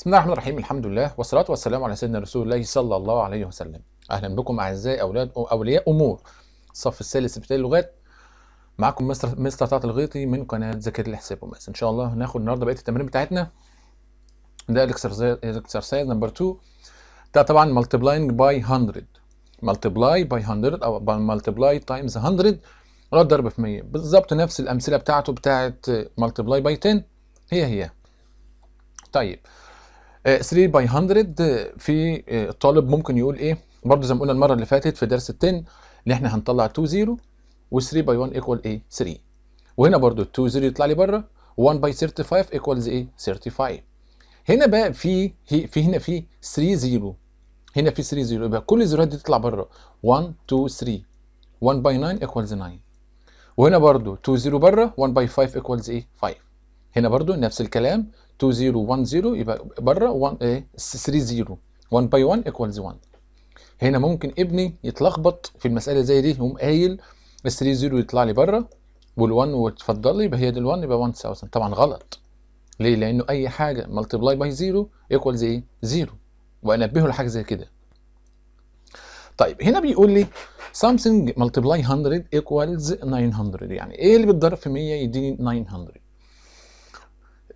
بسم الله الرحمن الرحيم الحمد لله والصلاة والسلام على سيدنا رسول الله صلى الله عليه وسلم أهلا بكم أعزائي أولاد أو أولياء أمور الصف الثالث في اللغات معاكم مستر مستر طه الغيطي من قناة ذاكرة الحساب وماس إن شاء الله هناخد النهاردة بقية التمارين بتاعتنا ده الاكسرسايز نمبر 2 ده طبعا مالتبلاينج باي 100 مالتبلاي باي 100 أو مالتبلاي تايمز 100 رد ضرب في 100 بالظبط نفس الأمثلة بتاعته بتاعت مالتبلاي باي 10 هي هي طيب 3 باي 100 في الطالب آه، ممكن يقول ايه برضه زي ما قلنا المره اللي فاتت في درس ال 10 ان احنا هنطلع 2 0 و3 باي 1 ايكوال ايه 3 وهنا برضه 2 0 يطلع لي بره 1 باي 35 ايكوالز ايه 35 هنا بقى في في هنا في 3 0 هنا في 3 0 يبقى كل الزيروات دي تطلع بره 1 2 3 1 باي 9 ايكوالز 9 وهنا برضه 2 0 بره 1 باي 5 ايكوالز ايه 5 هنا برضه نفس الكلام 2 0 1 0 يبقى بره 1 ايه 3 0 1 باي 1 ايكوالز 1 هنا ممكن ابني يتلخبط في المساله زي دي يقوم قايل 3 0 يطلع لي بره وال1 وتفضل لي يبقى هي دي ال1 يبقى 1000 طبعا غلط ليه لانه اي حاجه ملتبلاي باي 0 ايكوالز ايه 0 وانبهه لحاجه زي كده طيب هنا بيقول لي something multiply 100 equals 900 يعني ايه اللي بيتضرب في 100 يديني 900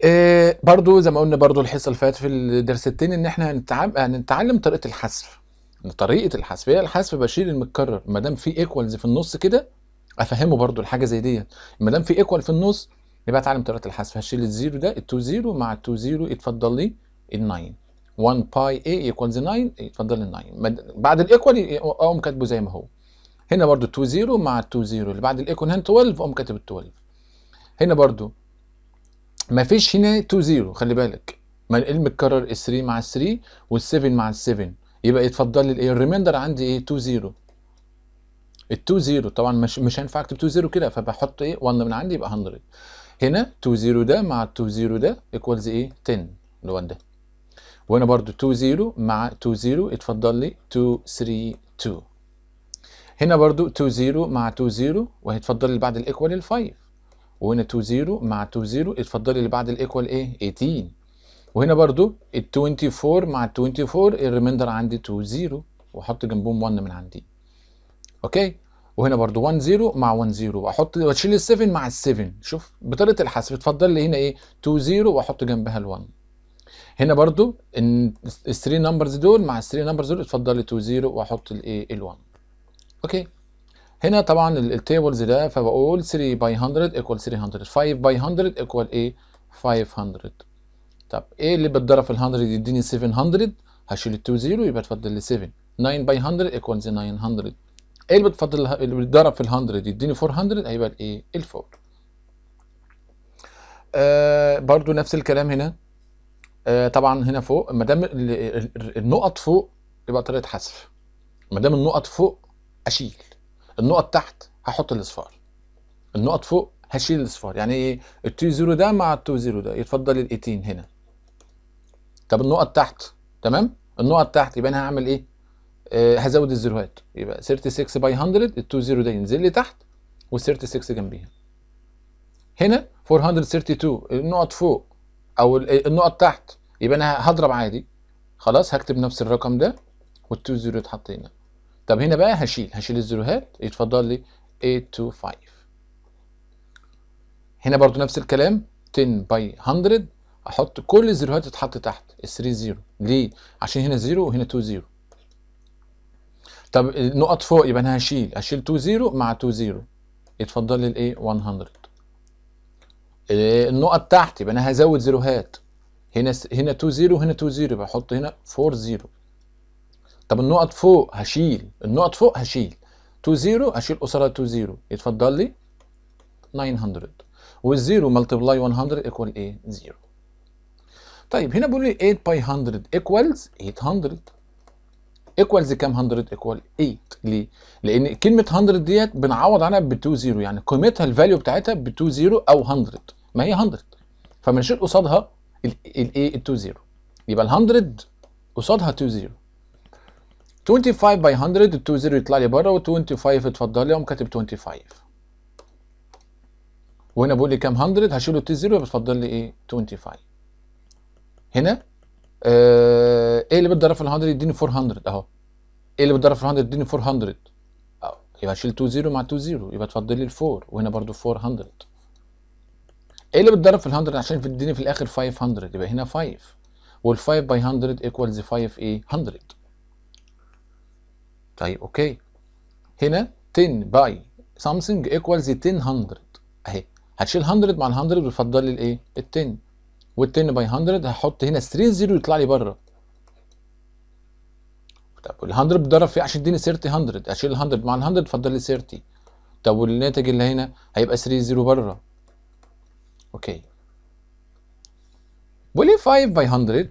آه برضو زي ما قلنا برضو الحصه اللي فاتت في الدرس التاني ان احنا هنتعلم طريقه الحذف طريقه الحذف هي الحذف بشيل المتكرر ما دام في ايكوالز في النص كده افهمه برضو الحاجه زي ديت ما دام في ايكوال في النص يبقى اتعلم طريقه الحذف هشيل الزيرو ده ال2 مع ال2 اتفضل لي ال 9 1 باي اي equals 9 اتفضل ال 9 بعد الايكوال اقوم كاتبه زي ما هو هنا برضو 2 زيرو مع 2 زيرو اللي بعد الايكوال هنا 12 اقوم كاتب ال 12 هنا برضو ما فيش هنا 2 0 خلي بالك ما متكرر ال 3 مع ال 3 وال 7 مع ال 7 يبقى يتفضل لي الايه الريمايندر عندي ايه 2 0 ال 2 0 طبعا مش مش هينفع اكتب 2 0 كده فبحط ايه 1 من عندي يبقى 100 هنا 2 0 ده مع 2 0 ده ايكوالز ايه 10 اللي هو ده وهنا برضو 2 0 مع 2 0 اتفضل لي 2 3 2 هنا برضو 2 0 مع 2 0 وهيتفضل لي بعد الايكوال ال 5 وهنا 2 0 مع 2 0 اتفضلي اللي بعد الايكوال ايه 18 وهنا برضو ال 24 مع ال 24 الريميندر عندي 2 0 واحط جنبهم 1 من عندي اوكي وهنا برضو 1 0 مع 1 0 واحط واشيل ال 7 مع ال 7 شوف بطريقه الحسب اتفضل لي هنا ايه 2 0 واحط جنبها ال 1 هنا برضو ال 3 نمبرز دول مع ال 3 نمبرز دول اتفضل لي 2 0 واحط الايه ال 1 اوكي هنا طبعا التيبلز ده فبقول 3 باي 100 ايكوال 300 5 باي 100 ايكوال ايه 500 طب ايه اللي بتضرب في ال 100 يديني 700 هشيل ال 2 0 يبقى اتفضل لي 7 9 باي 100 ايكوالز 900 ايه اللي بتفضل اللي بيتضرب في ال 100 يديني 400 هيبقى الايه ال 4 آه برضو نفس الكلام هنا آه طبعا هنا فوق ما دام النقط فوق يبقى طريقه حذف ما دام النقط فوق اشيل النقط تحت هحط الاصفار النقط فوق هشيل الاصفار يعني ايه التو زيرو ده مع التو زيرو ده يتفضل ال 18 هنا طب النقط تحت تمام النقط تحت يبقى انا هعمل ايه آه هزود الزيروهات يبقى 36 باي 100 التو زيرو ده ينزل لي تحت وال 36 جنبيها هنا 432 النقط فوق او النقط تحت يبقى انا هضرب عادي خلاص هكتب نفس الرقم ده والتو زيرو اتحط يتحط هنا طب هنا بقى هشيل هشيل الزيروهات يتفضل لي 8 to 5 هنا برضو نفس الكلام 10 باي 100 احط كل الزيروهات تتحط تحت ال 3 0 ليه عشان هنا 0 وهنا 2 0 طب النقط فوق يبقى انا هشيل هشيل 2 0 مع 2 0 يتفضل لي الايه 100 النقط تحت يبقى انا هزود زيروهات هنا هنا 2 0 وهنا 2 0 يبقى احط هنا 4 0 طب النقط فوق هشيل النقط فوق هشيل 2 0 هشيل قصادها 2 0 يتفضل لي 900 والزيرو ملتبلاي 100 ايكوال ايه؟ 0 طيب هنا بيقول لي 8 باي 100 ايكوالز 800 ايكوالز كام 100 ايكوال 8 ليه؟ لان كلمه 100 ديت بنعوض عنها ب 2 0 يعني قيمتها الفاليو بتاعتها ب 2 0 او 100 ما هي 100 فبنشيل قصادها الايه ال 2 0 يبقى ال 100 قصادها 2 0 25 باي 100 ال 20 يطلع لي بره و25 اتفضل اقوم كاتب 25 وهنا بقول لي كام 100 هشيله ال 0 بتفضل لي ايه 25 هنا آه ايه اللي بتضرب في ال 100 يديني 400 اهو ايه اللي بتضرب في ال 100 يديني 400 اهو يبقى هشيل 2 0 مع 2 0 يبقى اتفضل لي ال 4 وهنا برده 400 ايه اللي بتضرب في ال 100 عشان يديني في الاخر 500 يبقى هنا 5 وال 5 باي 100 ايكوالز 5 ايه 100 طيب اوكي هنا 10 باي ايكوالز 10 100 اهي هتشيل 100 مع ال 100 وتفضل لي الايه؟ ال 10 وال 10 باي 100 هحط هنا 3 زيرو يطلع لي بره طب وال 100 بتضرب فيه عشان يديني 30 100 اشيل ال 100 مع ال 100 تفضل لي 30 طب والناتج اللي هنا هيبقى 3 زيرو بره اوكي وليه 5 باي 100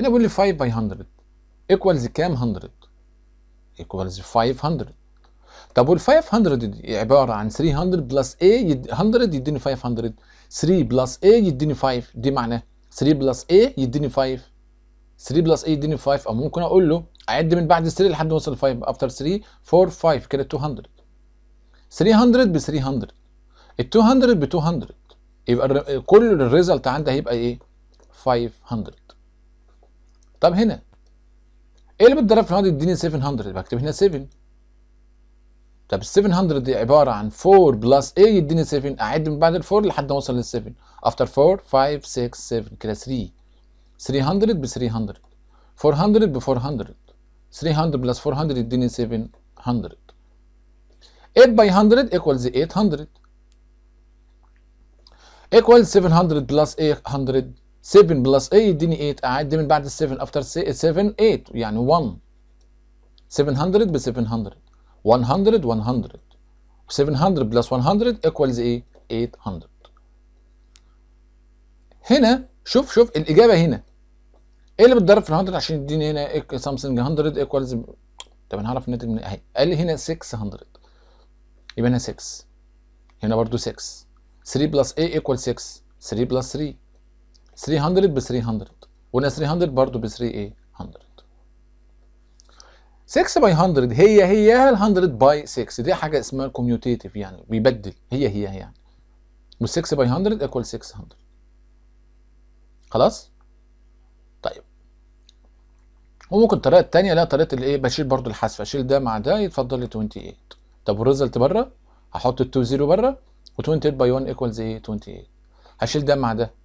هنا بيقول لي 5 باي 100 ايكوالز كام 100 ايكوالز 500 طب وال 500 دي عباره عن 300 بلس A 100 يديني 500 3 بلس A يديني 5 دي معناه 3 بلس A يديني 5 3 بلس A يديني 5 او ممكن اقول له اعد من بعد 3 لحد ما اوصل 5 افتر 3 4 5 كده 200 300 ب 300 ال 200 ب 200 يبقى كل الريزلت عندي هيبقى ايه 500 طب هنا ايه اللي بتضرب في 100 يديني 700 بكتب هنا 7 طب ال 700 دي عباره عن 4 بلس ايه يديني 7 اعد من بعد ال 4 لحد ما اوصل لل 7 افتر 4 5 6 7 كده 3 300 ب 300 400 ب 400 300 بلس 400 يديني 700 8 by 100 ايكوالز 800 ايكوالز 700 plus 800 7 بلس 8 يديني 8 اعد من بعد ال 7 افتر 7 8 يعني 1 700 ب 700 100 100 700 بلس 100 ايكوالز ايه 800 هنا شوف شوف الاجابه هنا ايه اللي بتضرب في ال 100 عشان يديني هنا سامثينج 100 ايكوالز طب انا هعرف الناتج من اهي قال لي هنا 600 يبقى هنا 6 هنا برضو 6 3 بلس ايه ايكوال 6 3 بلس 3 300 ب 300 وقلنا 300 برضه ب 3 ايه 100 6 باي 100 هي هي ال 100 باي 6 دي حاجه اسمها كوميوتيتيف يعني بيبدل هي هي يعني و 6 باي 100 ايكوال 600 خلاص طيب وممكن الطريقه الثانيه لا طريقه الايه بشيل برضه الحذف اشيل ده مع ده يتفضل لي 28 طب والريزلت بره هحط ال 2 0 بره و 28 باي 1 ايكوالز ايه 28 هشيل ده مع ده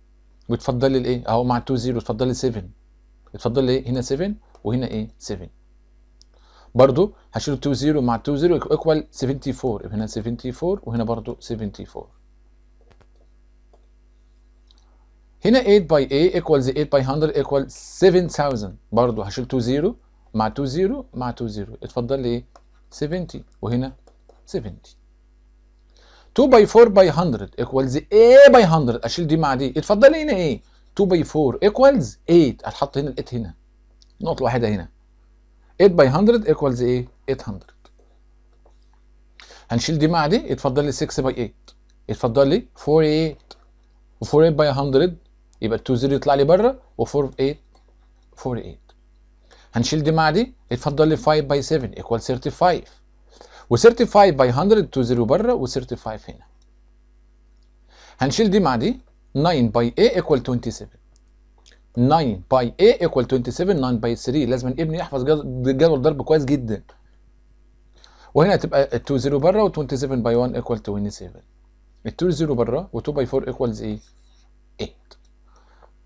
وتفضل لي الايه اهو مع 2 0 تفضل لي 7 اتفضل لي هنا 7 وهنا ايه 7 برضو هشيل 2 0 مع 2 0 ايكوال 74 يبقى هنا 74 وهنا برضو 74 هنا 8 باي A equals 8 باي 100 ايكوال 7000 برضو هشيل 2 0 مع 2 0 مع 2 0 اتفضل لي 70 وهنا 70 2 باي 4 باي 100 ايكوالز A باي 100 اشيل دي مع دي لي هنا ايه 2 باي 4 ايكوالز 8 هتحط هنا ال 8 هنا النقطه الواحده هنا 8 باي 100 ايكوالز ايه 800 هنشيل دي مع دي اتفضل لي 6 باي 8 اتفضل لي 48 و 48 باي 100 يبقى 2 0 يطلع لي بره و 48 48 هنشيل دي مع دي اتفضل لي 5 باي 7 ايكوال 35 وسيرتيفاي باي 100 تو 0 بره وسيرتيفاي هنا هنشيل دي مع دي 9 باي A ايكوال 27 9 باي A ايكوال 27 9 باي 3 لازم ابني يحفظ جدول ضرب كويس جدا وهنا هتبقى 2 0 بره و27 باي 1 ايكوال 27 ال 2 0 بره و2 باي 4 equals ايه 8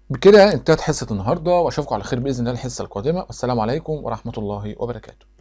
بكده انتهت حصه النهارده واشوفكم على خير باذن الله الحصه القادمه والسلام عليكم ورحمه الله وبركاته